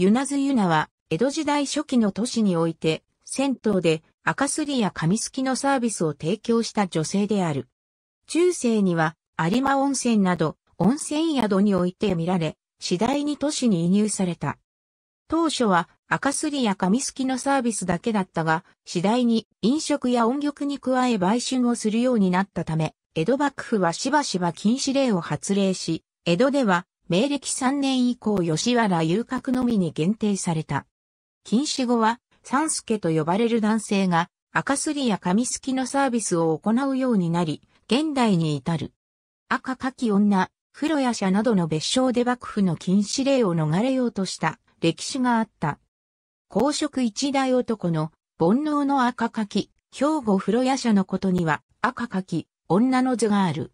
湯名津湯名は、江戸時代初期の都市において、銭湯で赤すりや紙すきのサービスを提供した女性である。中世には、有馬温泉など、温泉宿において見られ、次第に都市に移入された。当初は赤すりや紙すきのサービスだけだったが、次第に飲食や音曲に加え売春をするようになったため、江戸幕府はしばしば禁止令を発令し、江戸では明暦3年以降吉原遊郭のみに限定された。禁止後は、三助と呼ばれる男性が、赤すりや紙すきのサービスを行うようになり、現代に至る。赤かき女、風呂や社などの別称で幕府の禁止令を逃れようとした歴史があった。公職一大男の煩悩の赤かき、兵庫風呂屋社のことには赤かき、女の図がある。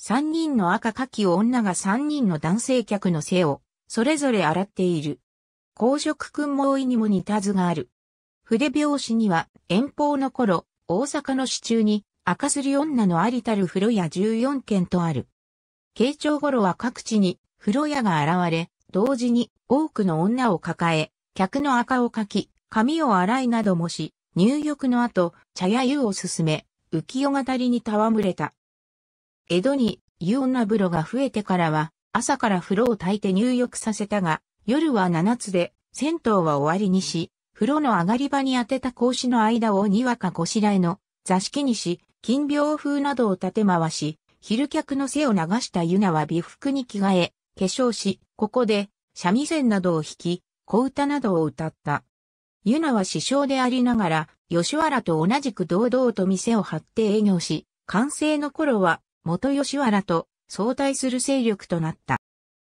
三人の赤かき女が三人の男性客の背を、それぞれ洗っている。公職君も老いにも似た図がある。筆拍子には、遠方の頃、大阪の市中に、赤すり女のありたる風呂屋14件とある。慶長頃は各地に、風呂屋が現れ、同時に多くの女を抱え、客の赤をかき、髪を洗いなどもし、入浴の後、茶や湯を進め、浮世語りに戯れた。江戸に湯女風呂が増えてからは、朝から風呂を焚いて入浴させたが、夜は七つで、銭湯は終わりにし、風呂の上がり場に当てた格子の間をにわかこしらえの座敷にし、金屏風などを立て回し、昼客の背を流したユナは美服に着替え、化粧し、ここで、三味線などを弾き、小歌などを歌った。ユナは師匠でありながら、吉原と同じく堂々と店を張って営業し、完成の頃は元吉原と相対する勢力となった。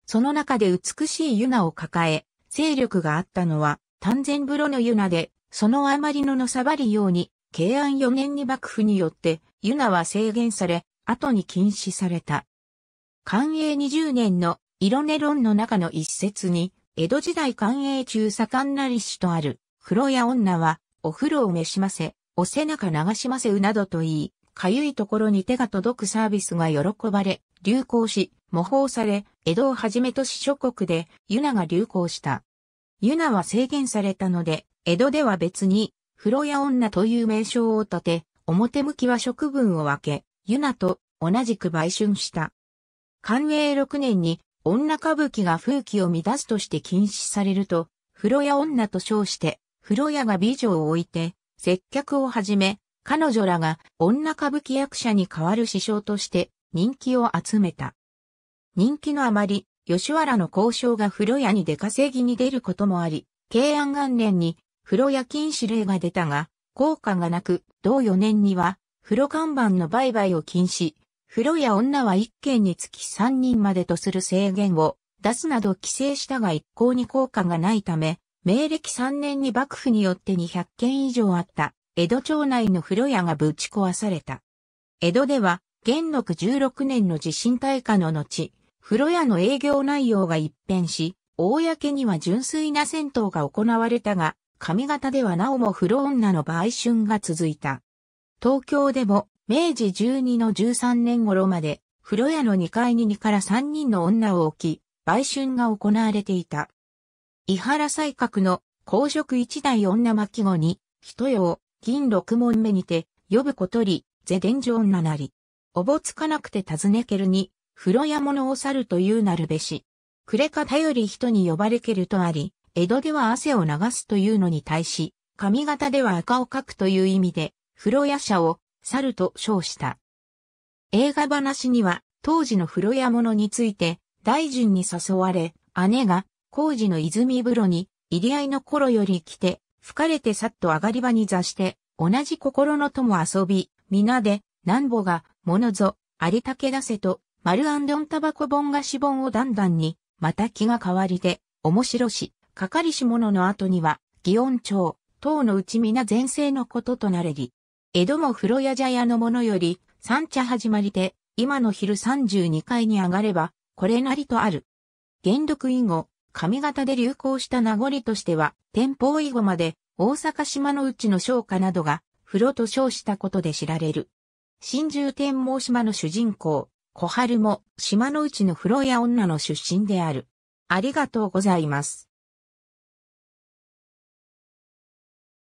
その中で美しいユナを抱え、勢力があったのは、丹前風呂のユナで、そのあまりののさばりように、慶安4年に幕府によって、ユナは制限され、後に禁止された。寛永20年の色ネ論の中の一節に、江戸時代寛永中盛んなりしとある、風呂や女は、お風呂を召しませ、お背中流しませうなどと言い、かゆいところに手が届くサービスが喜ばれ、流行し、模倣され、江戸をはじめとし諸国でユナが流行した。ユナは制限されたので、江戸では別に、風呂屋女という名称を立て、表向きは職分を分け、ユナと同じく売春した。寛永6年に女歌舞伎が風紀を乱すとして禁止されると、風呂屋女と称して、風呂屋が美女を置いて、接客を始め、彼女らが女歌舞伎役者に代わる師匠として人気を集めた。人気のあまり、吉原の交渉が風呂屋に出稼ぎに出ることもあり、慶安元年に風呂屋禁止令が出たが、効果がなく、同4年には、風呂看板の売買を禁止、風呂や女は1件につき3人までとする制限を出すなど規制したが一向に効果がないため、明暦3年に幕府によって200件以上あった江戸町内の風呂屋がぶち壊された。江戸では、元禄16年の地震大火の後、風呂屋の営業内容が一変し、公には純粋な銭湯が行われたが、上方ではなおも風呂女の売春が続いた。東京でも、明治12の13年頃まで、風呂屋の2階に2から3人の女を置き、売春が行われていた。伊原西閣の公職一代女巻後に、人用、銀六門目にて、呼ぶことり、ジョンななり。おぼつかなくて尋ねけるに、風呂屋物を去るというなるべし。くれか頼り人に呼ばれけるとあり、江戸では汗を流すというのに対し、髪型では赤をかくという意味で、風呂屋者を、去ると称した。映画話には、当時の風呂屋物について、大臣に誘われ、姉が、工事の泉風呂に、入り合いの頃より来て、吹かれてさっと上がり場に座して、同じ心の友遊び、皆で、なんぼが、ものぞ、ありたけだせと、丸アンドンタバコ本がし本をだんだんに、また気が変わりで、面白し、かかりし者の後には、祇園町、等のうち皆前世のこととなれり。江戸も風呂屋茶屋のものより、三茶始まりで、今の昼32階に上がれば、これなりとある。元禄以後、髪型で流行した名残としては、天保以後まで大阪島の内の商家などが、風呂と称したことで知られる。新獣天網島の主人公、小春も島の内の風呂屋女の出身である。ありがとうございます。